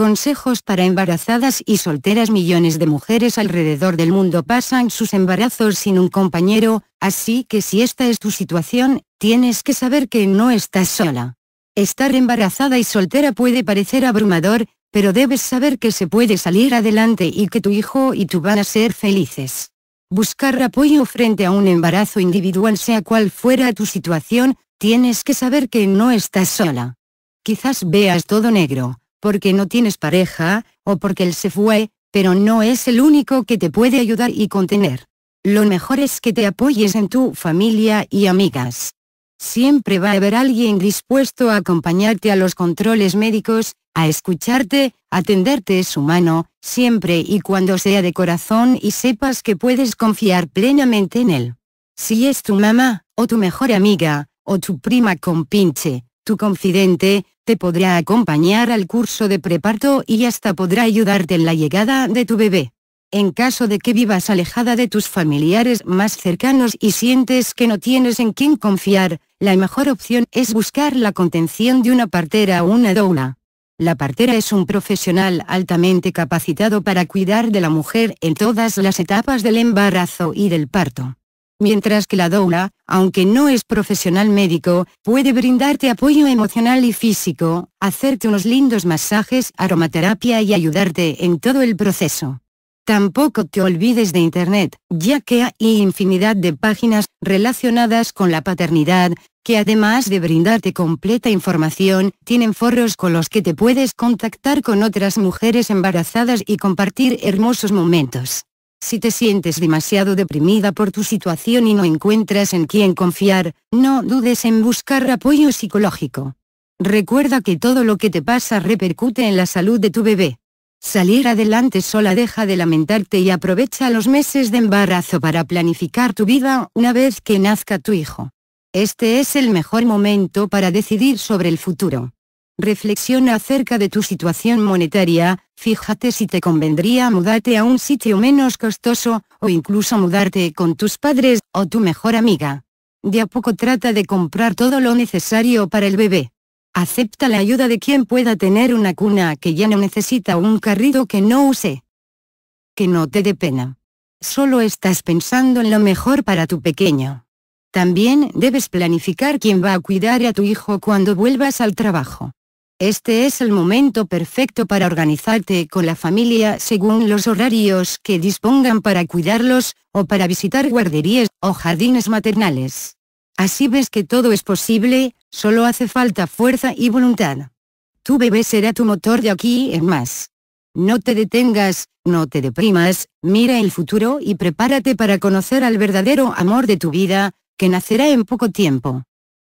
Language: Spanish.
Consejos para embarazadas y solteras Millones de mujeres alrededor del mundo pasan sus embarazos sin un compañero, así que si esta es tu situación, tienes que saber que no estás sola. Estar embarazada y soltera puede parecer abrumador, pero debes saber que se puede salir adelante y que tu hijo y tú van a ser felices. Buscar apoyo frente a un embarazo individual sea cual fuera tu situación, tienes que saber que no estás sola. Quizás veas todo negro, porque no tienes pareja, o porque él se fue, pero no es el único que te puede ayudar y contener. Lo mejor es que te apoyes en tu familia y amigas. Siempre va a haber alguien dispuesto a acompañarte a los controles médicos, a escucharte, atenderte su mano, siempre y cuando sea de corazón y sepas que puedes confiar plenamente en él. Si es tu mamá, o tu mejor amiga, o tu prima con pinche, tu confidente, te podrá acompañar al curso de preparto y hasta podrá ayudarte en la llegada de tu bebé. En caso de que vivas alejada de tus familiares más cercanos y sientes que no tienes en quién confiar, la mejor opción es buscar la contención de una partera o una doula. La partera es un profesional altamente capacitado para cuidar de la mujer en todas las etapas del embarazo y del parto mientras que la doula, aunque no es profesional médico, puede brindarte apoyo emocional y físico, hacerte unos lindos masajes, aromaterapia y ayudarte en todo el proceso. Tampoco te olvides de Internet, ya que hay infinidad de páginas relacionadas con la paternidad, que además de brindarte completa información, tienen foros con los que te puedes contactar con otras mujeres embarazadas y compartir hermosos momentos. Si te sientes demasiado deprimida por tu situación y no encuentras en quién confiar, no dudes en buscar apoyo psicológico. Recuerda que todo lo que te pasa repercute en la salud de tu bebé. Salir adelante sola deja de lamentarte y aprovecha los meses de embarazo para planificar tu vida una vez que nazca tu hijo. Este es el mejor momento para decidir sobre el futuro reflexiona acerca de tu situación monetaria, fíjate si te convendría mudarte a un sitio menos costoso, o incluso mudarte con tus padres, o tu mejor amiga. De a poco trata de comprar todo lo necesario para el bebé. Acepta la ayuda de quien pueda tener una cuna que ya no necesita un carrido que no use. Que no te dé pena. Solo estás pensando en lo mejor para tu pequeño. También debes planificar quién va a cuidar a tu hijo cuando vuelvas al trabajo. Este es el momento perfecto para organizarte con la familia según los horarios que dispongan para cuidarlos, o para visitar guarderías o jardines maternales. Así ves que todo es posible, solo hace falta fuerza y voluntad. Tu bebé será tu motor de aquí en más. No te detengas, no te deprimas, mira el futuro y prepárate para conocer al verdadero amor de tu vida, que nacerá en poco tiempo.